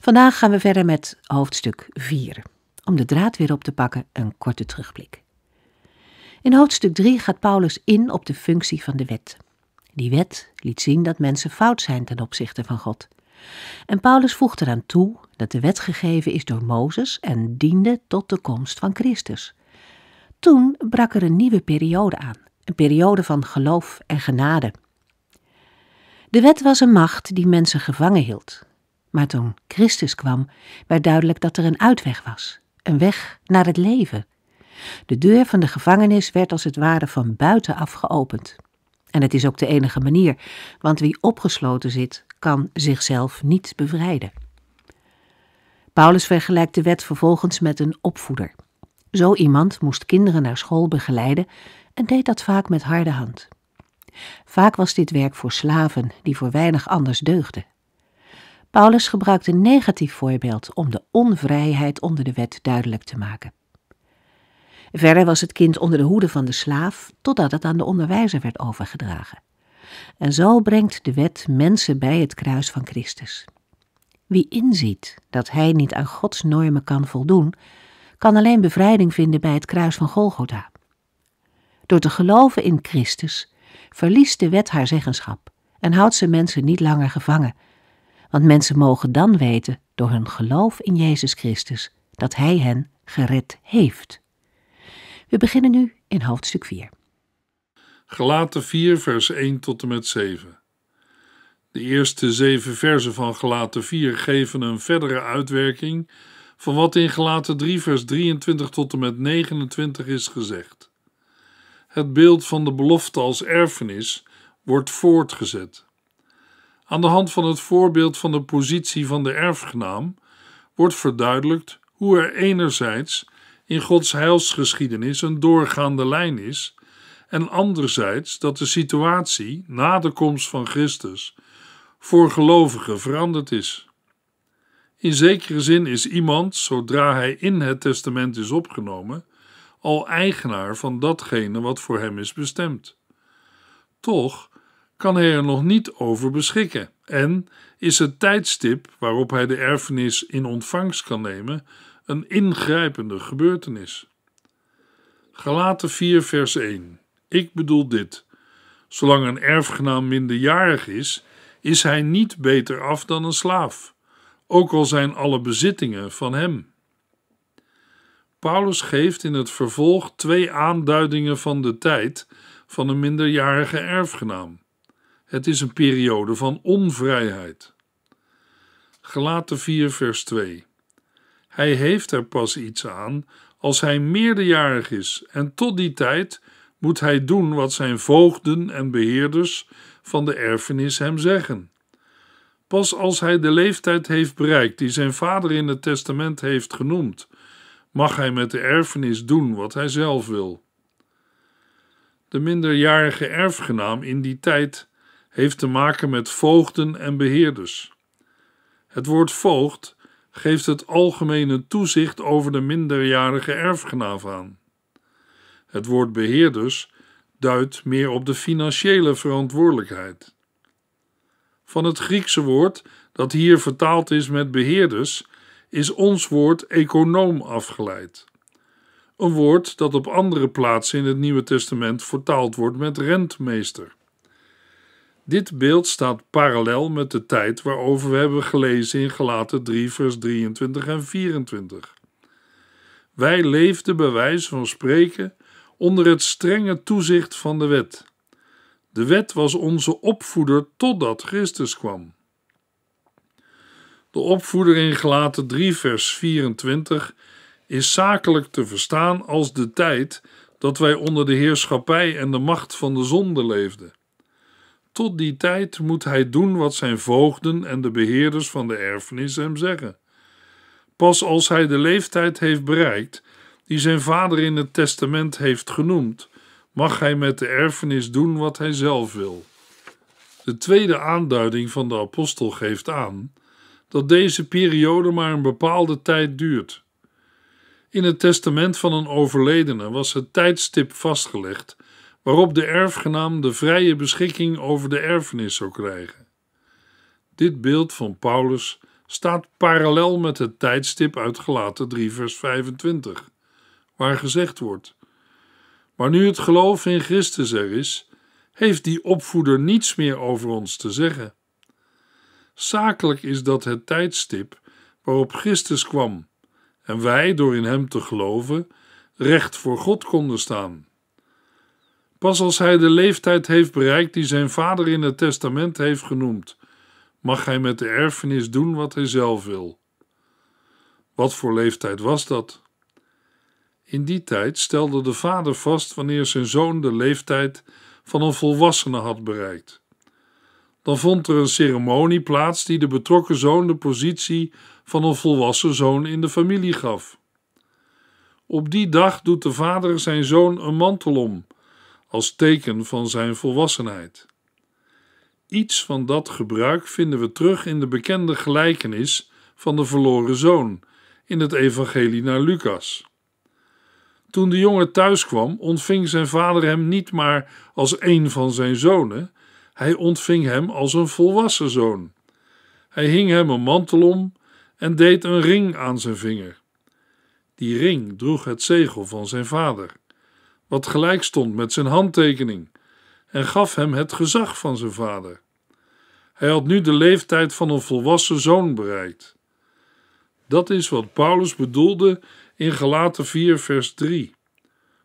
Vandaag gaan we verder met hoofdstuk 4. Om de draad weer op te pakken, een korte terugblik. In hoofdstuk 3 gaat Paulus in op de functie van de wet. Die wet liet zien dat mensen fout zijn ten opzichte van God. En Paulus voegt eraan toe dat de wet gegeven is door Mozes en diende tot de komst van Christus. Toen brak er een nieuwe periode aan, een periode van geloof en genade. De wet was een macht die mensen gevangen hield, maar toen Christus kwam, werd duidelijk dat er een uitweg was, een weg naar het leven. De deur van de gevangenis werd als het ware van buitenaf geopend. En het is ook de enige manier, want wie opgesloten zit, kan zichzelf niet bevrijden. Paulus vergelijkt de wet vervolgens met een opvoeder. Zo iemand moest kinderen naar school begeleiden en deed dat vaak met harde hand. Vaak was dit werk voor slaven die voor weinig anders deugden Paulus gebruikt een negatief voorbeeld om de onvrijheid onder de wet duidelijk te maken. Verder was het kind onder de hoede van de slaaf totdat het aan de onderwijzer werd overgedragen. En zo brengt de wet mensen bij het kruis van Christus. Wie inziet dat hij niet aan Gods normen kan voldoen, kan alleen bevrijding vinden bij het kruis van Golgotha. Door te geloven in Christus verliest de wet haar zeggenschap en houdt ze mensen niet langer gevangen want mensen mogen dan weten door hun geloof in Jezus Christus dat Hij hen gered heeft. We beginnen nu in hoofdstuk 4. Gelaten 4, vers 1 tot en met 7. De eerste zeven versen van Gelaten 4 geven een verdere uitwerking van wat in Gelaten 3, vers 23 tot en met 29 is gezegd. Het beeld van de belofte als erfenis wordt voortgezet. Aan de hand van het voorbeeld van de positie van de erfgenaam wordt verduidelijkt hoe er enerzijds in Gods heilsgeschiedenis een doorgaande lijn is, en anderzijds dat de situatie na de komst van Christus voor gelovigen veranderd is. In zekere zin is iemand, zodra hij in het testament is opgenomen, al eigenaar van datgene wat voor hem is bestemd. Toch kan hij er nog niet over beschikken en is het tijdstip waarop hij de erfenis in ontvangst kan nemen een ingrijpende gebeurtenis. Galaten 4, vers 1. Ik bedoel dit. Zolang een erfgenaam minderjarig is, is hij niet beter af dan een slaaf, ook al zijn alle bezittingen van hem. Paulus geeft in het vervolg twee aanduidingen van de tijd van een minderjarige erfgenaam. Het is een periode van onvrijheid. Gelaten 4, vers 2. Hij heeft er pas iets aan als hij meerderjarig is, en tot die tijd moet hij doen wat zijn voogden en beheerders van de erfenis hem zeggen. Pas als hij de leeftijd heeft bereikt die zijn vader in het testament heeft genoemd, mag hij met de erfenis doen wat hij zelf wil. De minderjarige erfgenaam in die tijd heeft te maken met voogden en beheerders. Het woord voogd geeft het algemene toezicht over de minderjarige erfgenaaf aan. Het woord beheerders duidt meer op de financiële verantwoordelijkheid. Van het Griekse woord dat hier vertaald is met beheerders is ons woord econoom afgeleid. Een woord dat op andere plaatsen in het Nieuwe Testament vertaald wordt met rentmeester. Dit beeld staat parallel met de tijd waarover we hebben gelezen in Gelaten 3, vers 23 en 24. Wij leefden bij wijze van spreken onder het strenge toezicht van de wet. De wet was onze opvoeder totdat Christus kwam. De opvoeder in Gelaten 3, vers 24 is zakelijk te verstaan als de tijd dat wij onder de heerschappij en de macht van de zonde leefden. Tot die tijd moet hij doen wat zijn voogden en de beheerders van de erfenis hem zeggen. Pas als hij de leeftijd heeft bereikt, die zijn vader in het testament heeft genoemd, mag hij met de erfenis doen wat hij zelf wil. De tweede aanduiding van de apostel geeft aan dat deze periode maar een bepaalde tijd duurt. In het testament van een overledene was het tijdstip vastgelegd waarop de erfgenaam de vrije beschikking over de erfenis zou krijgen. Dit beeld van Paulus staat parallel met het tijdstip uit Gelaten 3 vers 25, waar gezegd wordt: Maar nu het geloof in Christus er is, heeft die opvoeder niets meer over ons te zeggen. Zakelijk is dat het tijdstip waarop Christus kwam en wij, door in hem te geloven, recht voor God konden staan. Pas als hij de leeftijd heeft bereikt die zijn vader in het testament heeft genoemd, mag hij met de erfenis doen wat hij zelf wil. Wat voor leeftijd was dat? In die tijd stelde de vader vast wanneer zijn zoon de leeftijd van een volwassene had bereikt. Dan vond er een ceremonie plaats die de betrokken zoon de positie van een volwassen zoon in de familie gaf. Op die dag doet de vader zijn zoon een mantel om als teken van zijn volwassenheid. Iets van dat gebruik vinden we terug in de bekende gelijkenis van de verloren zoon in het Evangelie naar Lucas. Toen de jongen thuis kwam, ontving zijn vader hem niet maar als een van zijn zonen, hij ontving hem als een volwassen zoon. Hij hing hem een mantel om en deed een ring aan zijn vinger. Die ring droeg het zegel van zijn vader wat gelijk stond met zijn handtekening, en gaf hem het gezag van zijn vader. Hij had nu de leeftijd van een volwassen zoon bereikt. Dat is wat Paulus bedoelde in Galaten 4, vers 3.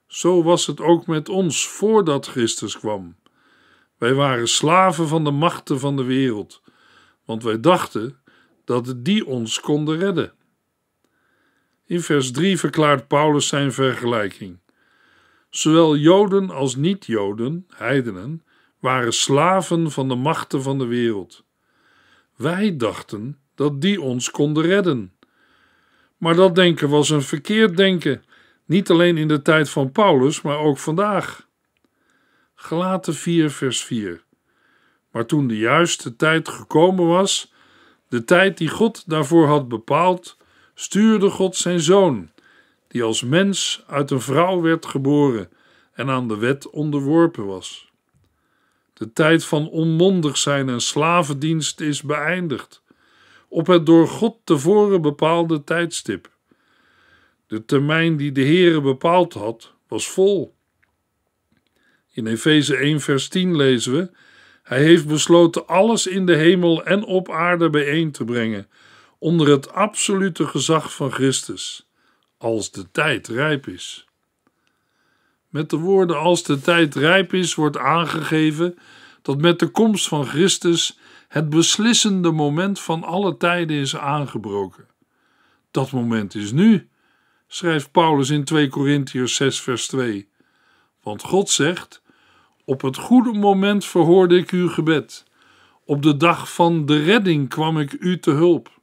Zo was het ook met ons voordat Christus kwam. Wij waren slaven van de machten van de wereld, want wij dachten dat die ons konden redden. In vers 3 verklaart Paulus zijn vergelijking. Zowel Joden als niet-Joden, heidenen, waren slaven van de machten van de wereld. Wij dachten dat die ons konden redden. Maar dat denken was een verkeerd denken, niet alleen in de tijd van Paulus, maar ook vandaag. Gelaten 4, vers 4. Maar toen de juiste tijd gekomen was, de tijd die God daarvoor had bepaald, stuurde God zijn zoon die als mens uit een vrouw werd geboren en aan de wet onderworpen was. De tijd van onmondig zijn en slavendienst is beëindigd, op het door God tevoren bepaalde tijdstip. De termijn die de Heere bepaald had, was vol. In Efeze 1, vers 10 lezen we: Hij heeft besloten alles in de hemel en op aarde bijeen te brengen, onder het absolute gezag van Christus als de tijd rijp is. Met de woorden als de tijd rijp is wordt aangegeven dat met de komst van Christus het beslissende moment van alle tijden is aangebroken. Dat moment is nu, schrijft Paulus in 2 Korintiërs 6 vers 2. Want God zegt: Op het goede moment verhoorde ik uw gebed. Op de dag van de redding kwam ik u te hulp.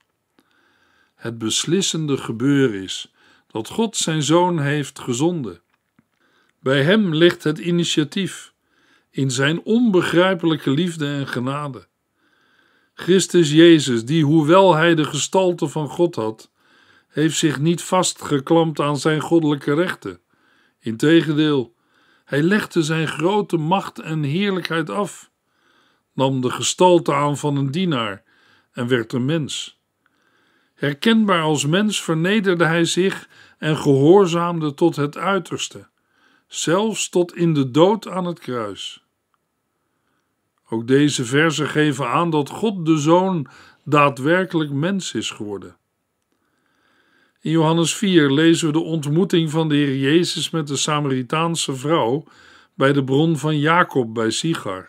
Het beslissende gebeuren is dat God zijn zoon heeft gezonden. Bij hem ligt het initiatief, in zijn onbegrijpelijke liefde en genade. Christus Jezus, die hoewel hij de gestalte van God had, heeft zich niet vastgeklampt aan zijn goddelijke rechten. Integendeel, hij legde zijn grote macht en heerlijkheid af, nam de gestalte aan van een dienaar en werd een mens. Herkenbaar als mens vernederde hij zich en gehoorzaamde tot het uiterste, zelfs tot in de dood aan het kruis. Ook deze verzen geven aan dat God de Zoon daadwerkelijk mens is geworden. In Johannes 4 lezen we de ontmoeting van de Heer Jezus met de Samaritaanse vrouw bij de bron van Jacob bij Sigar.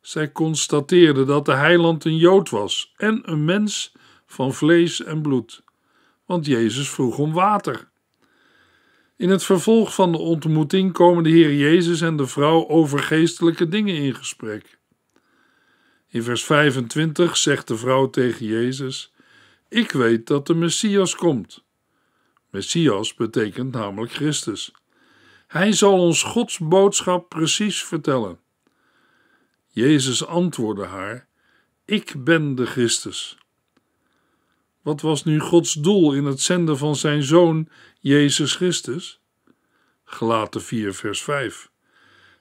Zij constateerde dat de heiland een Jood was en een mens van vlees en bloed, want Jezus vroeg om water. In het vervolg van de ontmoeting komen de Heer Jezus en de vrouw over geestelijke dingen in gesprek. In vers 25 zegt de vrouw tegen Jezus: Ik weet dat de Messias komt. Messias betekent namelijk Christus. Hij zal ons Gods boodschap precies vertellen. Jezus antwoordde haar: Ik ben de Christus, wat was nu Gods doel in het zenden van zijn zoon Jezus Christus? Gelaten 4, vers 5.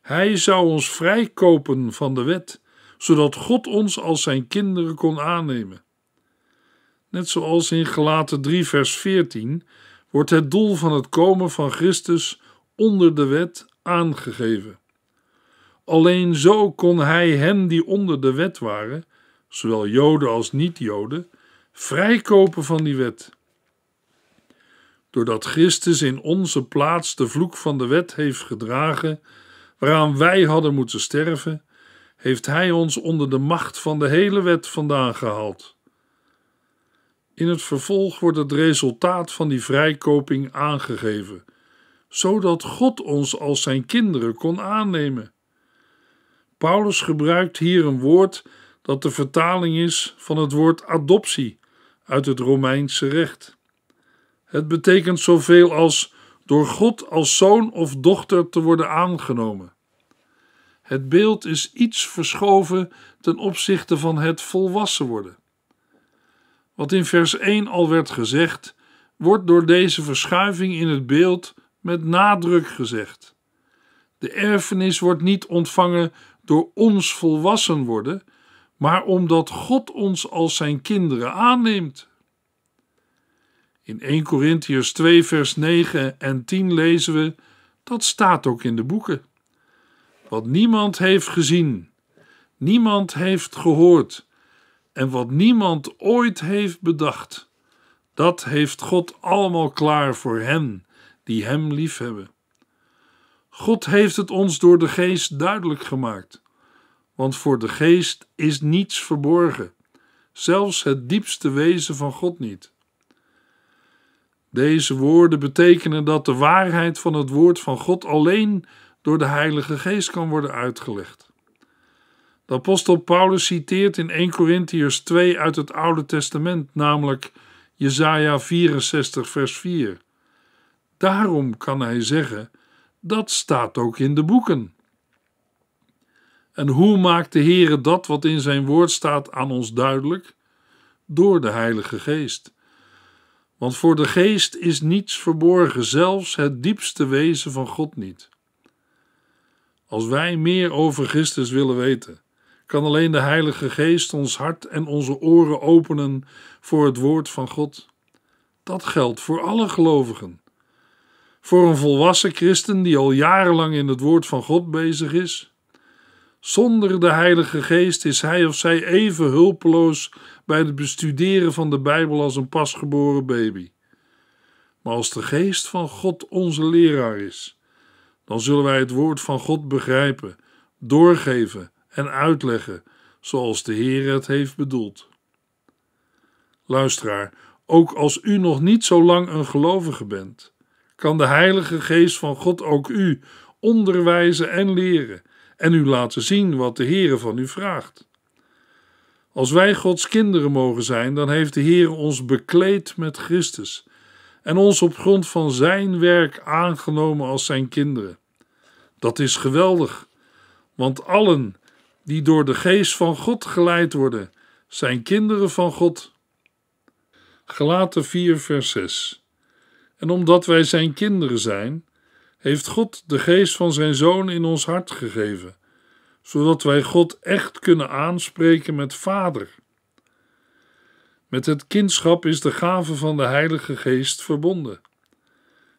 Hij zou ons vrijkopen van de wet, zodat God ons als zijn kinderen kon aannemen. Net zoals in Gelaten 3, vers 14, wordt het doel van het komen van Christus onder de wet aangegeven. Alleen zo kon hij hen die onder de wet waren, zowel Joden als niet-Joden, vrijkopen van die wet. Doordat Christus in onze plaats de vloek van de wet heeft gedragen, waaraan wij hadden moeten sterven, heeft Hij ons onder de macht van de hele wet vandaan gehaald. In het vervolg wordt het resultaat van die vrijkoping aangegeven, zodat God ons als Zijn kinderen kon aannemen. Paulus gebruikt hier een woord dat de vertaling is van het woord adoptie, uit het Romeinse recht. Het betekent zoveel als door God als zoon of dochter te worden aangenomen. Het beeld is iets verschoven ten opzichte van het volwassen worden. Wat in vers 1 al werd gezegd, wordt door deze verschuiving in het beeld met nadruk gezegd. De erfenis wordt niet ontvangen door ons volwassen worden, maar omdat God ons als zijn kinderen aanneemt. In 1 Korintiërs 2, vers 9 en 10 lezen we, dat staat ook in de boeken. Wat niemand heeft gezien, niemand heeft gehoord en wat niemand ooit heeft bedacht, dat heeft God allemaal klaar voor hen die Hem liefhebben. God heeft het ons door de Geest duidelijk gemaakt want voor de geest is niets verborgen, zelfs het diepste wezen van God niet. Deze woorden betekenen dat de waarheid van het woord van God alleen door de Heilige Geest kan worden uitgelegd. De apostel Paulus citeert in 1 Corinthians 2 uit het Oude Testament, namelijk Jesaja 64, vers 4. Daarom kan hij zeggen: Dat staat ook in de boeken. En hoe maakt de Heere dat wat in zijn woord staat aan ons duidelijk? Door de Heilige Geest. Want voor de Geest is niets verborgen, zelfs het diepste wezen van God niet. Als wij meer over Christus willen weten, kan alleen de Heilige Geest ons hart en onze oren openen voor het woord van God. Dat geldt voor alle gelovigen. Voor een volwassen christen die al jarenlang in het woord van God bezig is, zonder de Heilige Geest is hij of zij even hulpeloos bij het bestuderen van de Bijbel als een pasgeboren baby. Maar als de Geest van God onze leraar is, dan zullen wij het woord van God begrijpen, doorgeven en uitleggen zoals de Heer het heeft bedoeld. Luisteraar, ook als u nog niet zo lang een gelovige bent, kan de Heilige Geest van God ook u onderwijzen en leren en u laten zien wat de Heere van u vraagt. Als wij Gods kinderen mogen zijn, dan heeft de Heer ons bekleed met Christus en ons op grond van Zijn werk aangenomen als Zijn kinderen. Dat is geweldig, want allen die door de geest van God geleid worden, zijn kinderen van God. Gelaten 4, vers 6. En omdat wij Zijn kinderen zijn, heeft God de geest van zijn Zoon in ons hart gegeven, zodat wij God echt kunnen aanspreken met Vader. Met het kindschap is de gave van de Heilige Geest verbonden.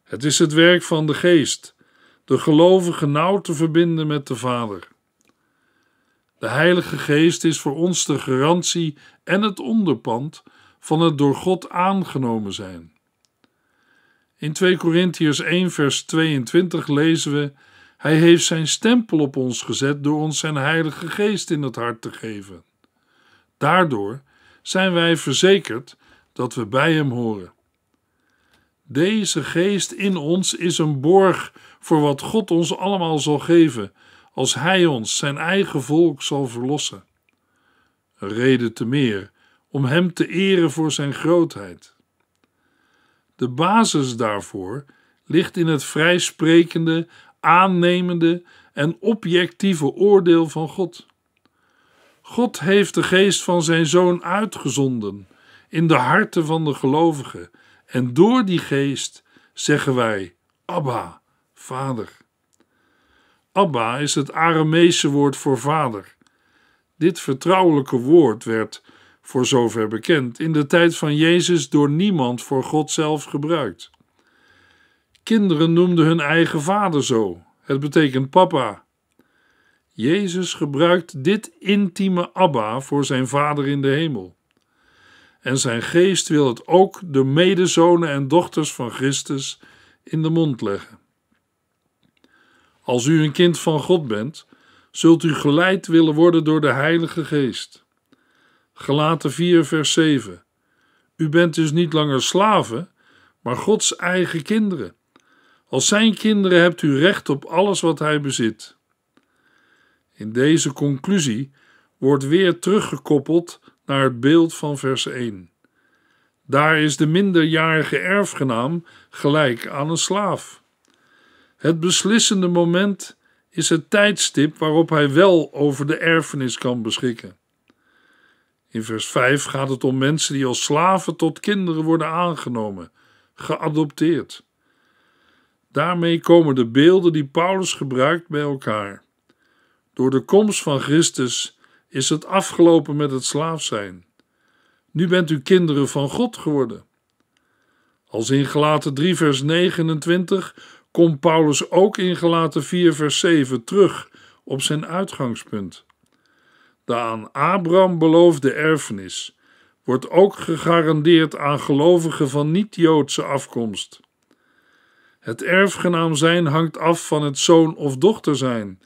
Het is het werk van de Geest, de gelovige nauw te verbinden met de Vader. De Heilige Geest is voor ons de garantie en het onderpand van het door God aangenomen zijn. In 2 Corinthians 1, vers 22 lezen we: Hij heeft zijn stempel op ons gezet door ons zijn Heilige Geest in het hart te geven. Daardoor zijn wij verzekerd dat we bij Hem horen. Deze geest in ons is een borg voor wat God ons allemaal zal geven als Hij ons, zijn eigen volk, zal verlossen. Een reden te meer om Hem te eren voor Zijn grootheid. De basis daarvoor ligt in het vrijsprekende, aannemende en objectieve oordeel van God. God heeft de geest van zijn zoon uitgezonden in de harten van de gelovigen en door die geest zeggen wij Abba, Vader. Abba is het Aramese woord voor vader. Dit vertrouwelijke woord werd voor zover bekend, in de tijd van Jezus door niemand voor God zelf gebruikt. Kinderen noemden hun eigen vader zo, het betekent papa. Jezus gebruikt dit intieme Abba voor zijn vader in de hemel. En zijn geest wil het ook de medezonen en dochters van Christus in de mond leggen. Als u een kind van God bent, zult u geleid willen worden door de Heilige Geest. Gelaten 4, vers 7. U bent dus niet langer slaven, maar Gods eigen kinderen. Als zijn kinderen hebt u recht op alles wat hij bezit. In deze conclusie wordt weer teruggekoppeld naar het beeld van vers 1. Daar is de minderjarige erfgenaam gelijk aan een slaaf. Het beslissende moment is het tijdstip waarop hij wel over de erfenis kan beschikken. In vers 5 gaat het om mensen die als slaven tot kinderen worden aangenomen, geadopteerd. Daarmee komen de beelden die Paulus gebruikt bij elkaar. Door de komst van Christus is het afgelopen met het slaaf zijn. Nu bent u kinderen van God geworden. Als in Gelaten 3 vers 29 komt Paulus ook in Gelaten 4 vers 7 terug op zijn uitgangspunt. De aan Abraham beloofde erfenis wordt ook gegarandeerd aan gelovigen van niet-Joodse afkomst. Het erfgenaam zijn hangt af van het zoon of dochter zijn,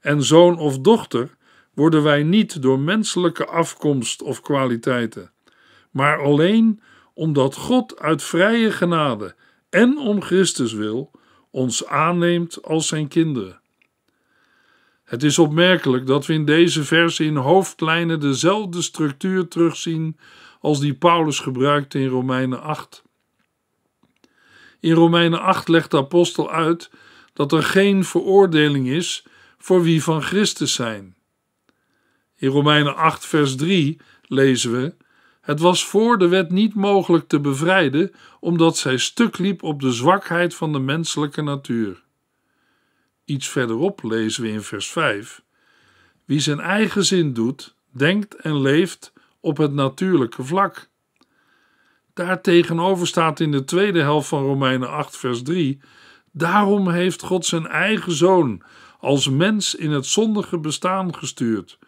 en zoon of dochter worden wij niet door menselijke afkomst of kwaliteiten, maar alleen omdat God uit vrije genade en om Christus wil ons aanneemt als zijn kinderen. Het is opmerkelijk dat we in deze verse in hoofdlijnen dezelfde structuur terugzien als die Paulus gebruikte in Romeinen 8. In Romeinen 8 legt de apostel uit dat er geen veroordeling is voor wie van Christus zijn. In Romeinen 8, vers 3 lezen we: Het was voor de wet niet mogelijk te bevrijden, omdat zij stuk liep op de zwakheid van de menselijke natuur. Iets verderop lezen we in vers 5: Wie zijn eigen zin doet, denkt en leeft op het natuurlijke vlak. Daartegenover staat in de tweede helft van Romeinen 8, vers 3: Daarom heeft God zijn eigen zoon als mens in het zondige bestaan gestuurd.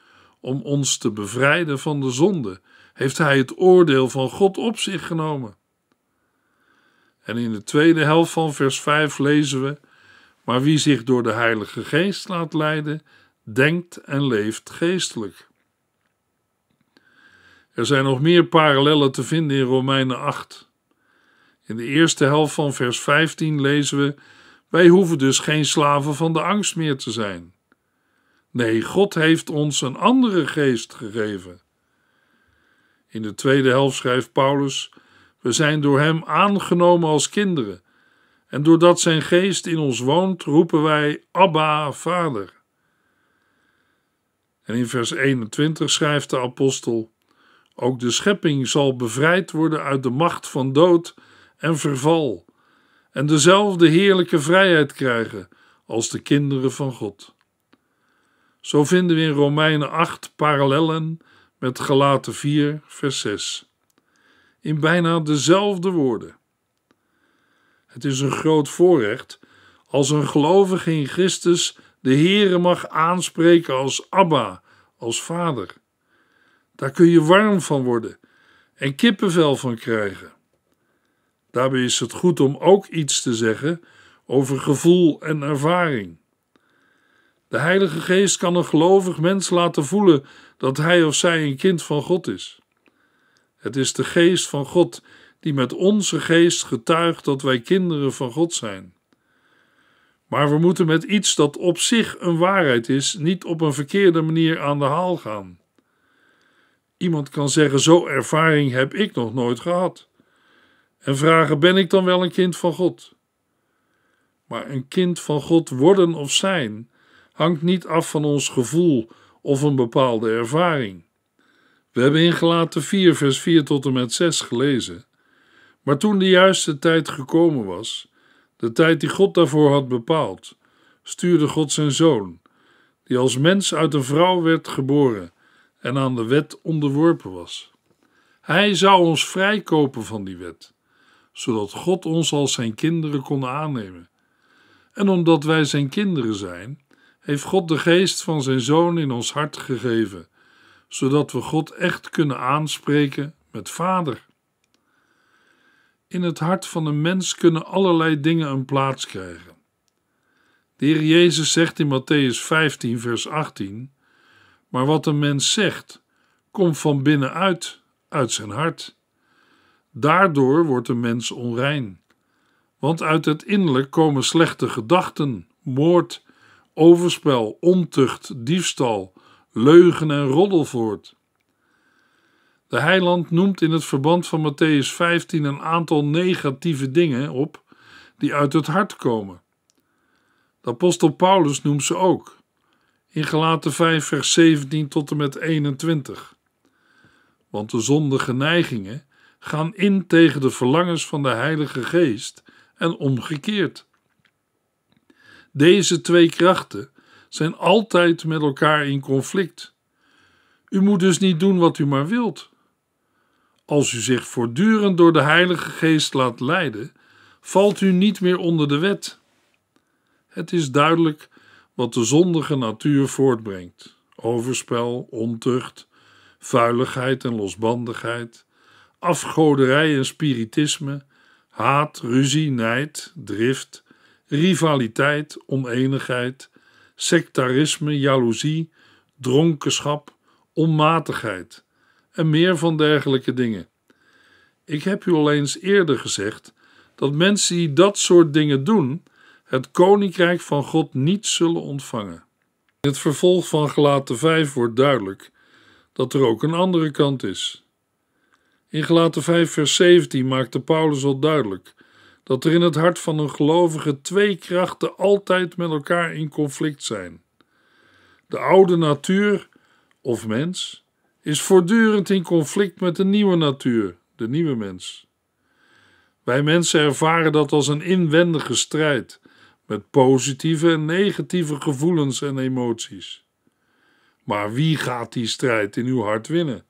Om ons te bevrijden van de zonde, heeft hij het oordeel van God op zich genomen. En in de tweede helft van vers 5 lezen we: maar wie zich door de Heilige Geest laat leiden, denkt en leeft geestelijk. Er zijn nog meer parallellen te vinden in Romeinen 8. In de eerste helft van vers 15 lezen we: Wij hoeven dus geen slaven van de angst meer te zijn. Nee, God heeft ons een andere geest gegeven. In de tweede helft schrijft Paulus: We zijn door Hem aangenomen als kinderen. En doordat zijn geest in ons woont, roepen wij Abba, Vader. En in vers 21 schrijft de apostel: Ook de schepping zal bevrijd worden uit de macht van dood en verval, en dezelfde heerlijke vrijheid krijgen als de kinderen van God. Zo vinden we in Romeinen 8 parallellen met Galaten 4, vers 6. In bijna dezelfde woorden. Het is een groot voorrecht als een gelovige in Christus de Heere mag aanspreken als Abba, als Vader. Daar kun je warm van worden en kippenvel van krijgen. Daarbij is het goed om ook iets te zeggen over gevoel en ervaring. De Heilige Geest kan een gelovig mens laten voelen dat hij of zij een kind van God is. Het is de Geest van God die met onze geest getuigt dat wij kinderen van God zijn. Maar we moeten met iets dat op zich een waarheid is, niet op een verkeerde manier aan de haal gaan. Iemand kan zeggen: Zo ervaring heb ik nog nooit gehad. En vragen: Ben ik dan wel een kind van God? Maar een kind van God worden of zijn hangt niet af van ons gevoel of een bepaalde ervaring. We hebben in Gelaten 4, vers 4 tot en met 6 gelezen. Maar toen de juiste tijd gekomen was, de tijd die God daarvoor had bepaald, stuurde God zijn zoon, die als mens uit een vrouw werd geboren en aan de wet onderworpen was. Hij zou ons vrijkopen van die wet, zodat God ons als zijn kinderen kon aannemen. En omdat wij zijn kinderen zijn, heeft God de geest van zijn zoon in ons hart gegeven, zodat we God echt kunnen aanspreken met Vader. In het hart van een mens kunnen allerlei dingen een plaats krijgen. De Heer Jezus zegt in Matthäus 15, vers 18: Maar wat een mens zegt, komt van binnenuit, uit zijn hart. Daardoor wordt een mens onrein. Want uit het innerlijk komen slechte gedachten, moord, overspel, ontucht, diefstal, leugen en roddel voort. De heiland noemt in het verband van Matthäus 15 een aantal negatieve dingen op die uit het hart komen. De apostel Paulus noemt ze ook. In Gelaten 5 vers 17 tot en met 21. Want de zondige neigingen gaan in tegen de verlangens van de Heilige Geest en omgekeerd. Deze twee krachten zijn altijd met elkaar in conflict. U moet dus niet doen wat u maar wilt. Als u zich voortdurend door de Heilige Geest laat leiden, valt u niet meer onder de wet. Het is duidelijk wat de zondige natuur voortbrengt: overspel, ontucht, vuiligheid en losbandigheid, afgoderij en spiritisme, haat, ruzie, nijd, drift, rivaliteit, oneenigheid, sectarisme, jaloezie, dronkenschap, onmatigheid en meer van dergelijke dingen. Ik heb u al eens eerder gezegd dat mensen die dat soort dingen doen, het koninkrijk van God niet zullen ontvangen. In het vervolg van Gelaten 5 wordt duidelijk dat er ook een andere kant is. In Gelaten 5, vers 17 maakte Paulus al duidelijk dat er in het hart van een gelovige twee krachten altijd met elkaar in conflict zijn: de oude natuur of mens is voortdurend in conflict met de nieuwe natuur, de nieuwe mens. Wij mensen ervaren dat als een inwendige strijd met positieve en negatieve gevoelens en emoties. Maar wie gaat die strijd in uw hart winnen?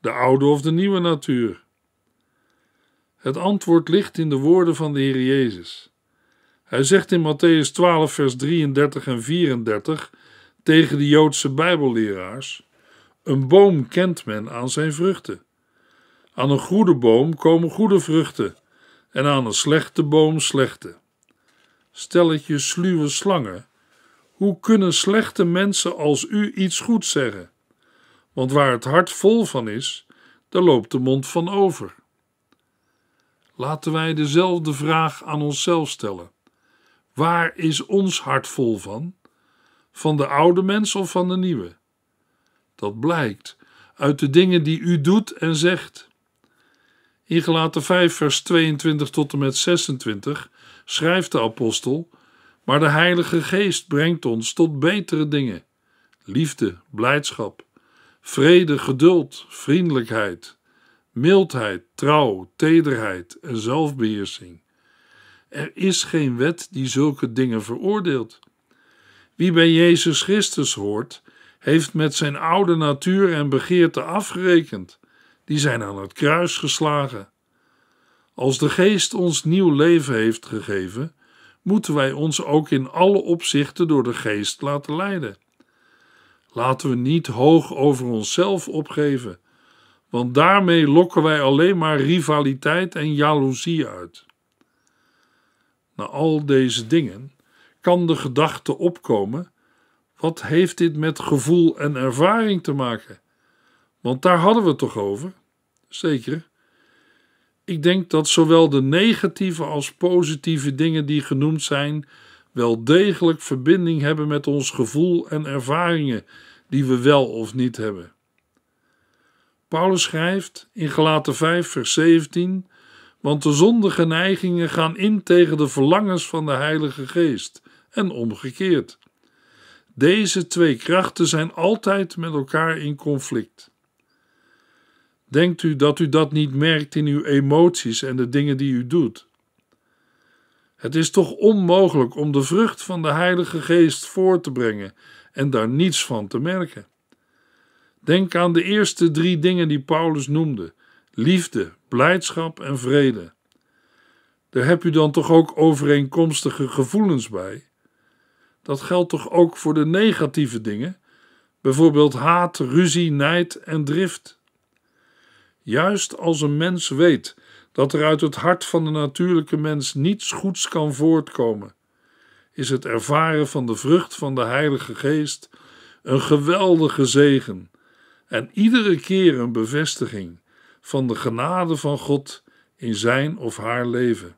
De oude of de nieuwe natuur? Het antwoord ligt in de woorden van de Heer Jezus. Hij zegt in Matthäus 12, vers 33 en 34 tegen de Joodse Bijbelleraars: een boom kent men aan zijn vruchten. Aan een goede boom komen goede vruchten, en aan een slechte boom slechte. Stelletje sluwe slangen, hoe kunnen slechte mensen als u iets goeds zeggen? Want waar het hart vol van is, daar loopt de mond van over. Laten wij dezelfde vraag aan onszelf stellen. Waar is ons hart vol van? Van de oude mens of van de nieuwe? dat blijkt uit de dingen die u doet en zegt. In Gelaten 5, vers 22 tot en met 26 schrijft de apostel: Maar de Heilige Geest brengt ons tot betere dingen: liefde, blijdschap, vrede, geduld, vriendelijkheid, mildheid, trouw, tederheid en zelfbeheersing. Er is geen wet die zulke dingen veroordeelt. Wie bij Jezus Christus hoort, heeft met zijn oude natuur en begeerte afgerekend, die zijn aan het kruis geslagen. Als de Geest ons nieuw leven heeft gegeven, moeten wij ons ook in alle opzichten door de Geest laten leiden. Laten we niet hoog over onszelf opgeven, want daarmee lokken wij alleen maar rivaliteit en jaloezie uit. Na al deze dingen kan de gedachte opkomen wat heeft dit met gevoel en ervaring te maken? Want daar hadden we het toch over? Zeker. Ik denk dat zowel de negatieve als positieve dingen die genoemd zijn wel degelijk verbinding hebben met ons gevoel en ervaringen die we wel of niet hebben. Paulus schrijft in Galaten 5 vers 17 want de zondige neigingen gaan in tegen de verlangens van de Heilige Geest en omgekeerd. Deze twee krachten zijn altijd met elkaar in conflict. Denkt u dat u dat niet merkt in uw emoties en de dingen die u doet? Het is toch onmogelijk om de vrucht van de Heilige Geest voor te brengen en daar niets van te merken. Denk aan de eerste drie dingen die Paulus noemde: liefde, blijdschap en vrede. Daar heb u dan toch ook overeenkomstige gevoelens bij? dat geldt toch ook voor de negatieve dingen, bijvoorbeeld haat, ruzie, nijd en drift. Juist als een mens weet dat er uit het hart van de natuurlijke mens niets goeds kan voortkomen, is het ervaren van de vrucht van de Heilige Geest een geweldige zegen en iedere keer een bevestiging van de genade van God in zijn of haar leven.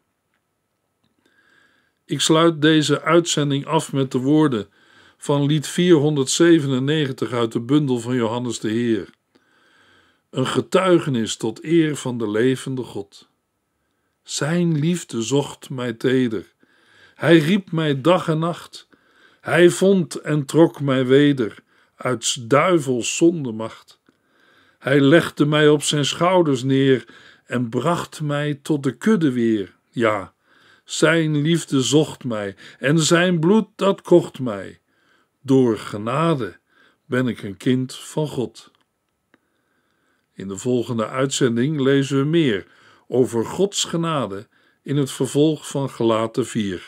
Ik sluit deze uitzending af met de woorden van lied 497 uit de bundel van Johannes de Heer. Een getuigenis tot eer van de levende God. Zijn liefde zocht mij teder. Hij riep mij dag en nacht. Hij vond en trok mij weder uit duivels zondemacht. Hij legde mij op zijn schouders neer en bracht mij tot de kudde weer. Ja, zijn liefde zocht mij en zijn bloed dat kocht mij. Door genade ben ik een kind van God. In de volgende uitzending lezen we meer over Gods genade in het vervolg van Gelaten 4.